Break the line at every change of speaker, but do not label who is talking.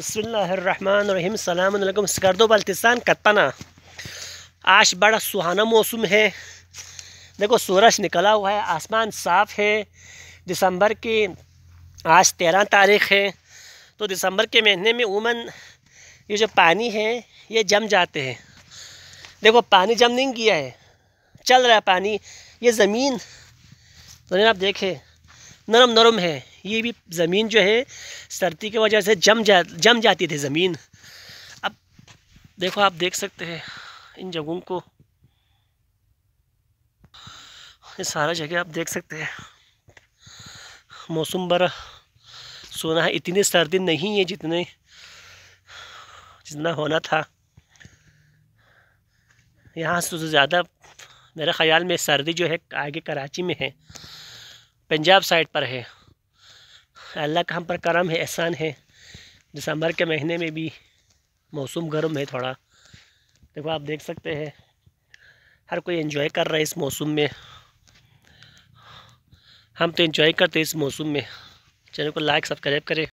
बसमीम सलामकुम स्कर्दो बल्तिसान कत्तना आज बड़ा सुहाना मौसम है देखो सूरज निकला हुआ है आसमान साफ़ है दिसंबर की आज तेरह तारीख है तो दिसंबर के महीने में उमन ये जो पानी है ये जम जाते हैं देखो पानी जम नहीं किया है चल रहा है पानी ये ज़मीन तो आप देखें नरम नरम है ये भी ज़मीन जो है सर्दी की वजह से जम जा जम जाती थी ज़मीन अब देखो आप देख सकते हैं इन जगहों को ये सारा जगह आप देख सकते हैं मौसम बड़ा सोना है इतनी सर्दी नहीं है जितने जितना होना था यहाँ से तो ज़्यादा मेरे ख्याल में सर्दी जो है आगे कराची में है पंजाब साइड पर है अल्लाह का हम पर करम है एहसान है दिसंबर के महीने में भी मौसम गर्म है थोड़ा देखो आप देख सकते हैं हर कोई एंजॉय कर रहा है इस मौसम में हम तो एंजॉय करते हैं इस मौसम में चैनल को लाइक सब्सक्राइब करें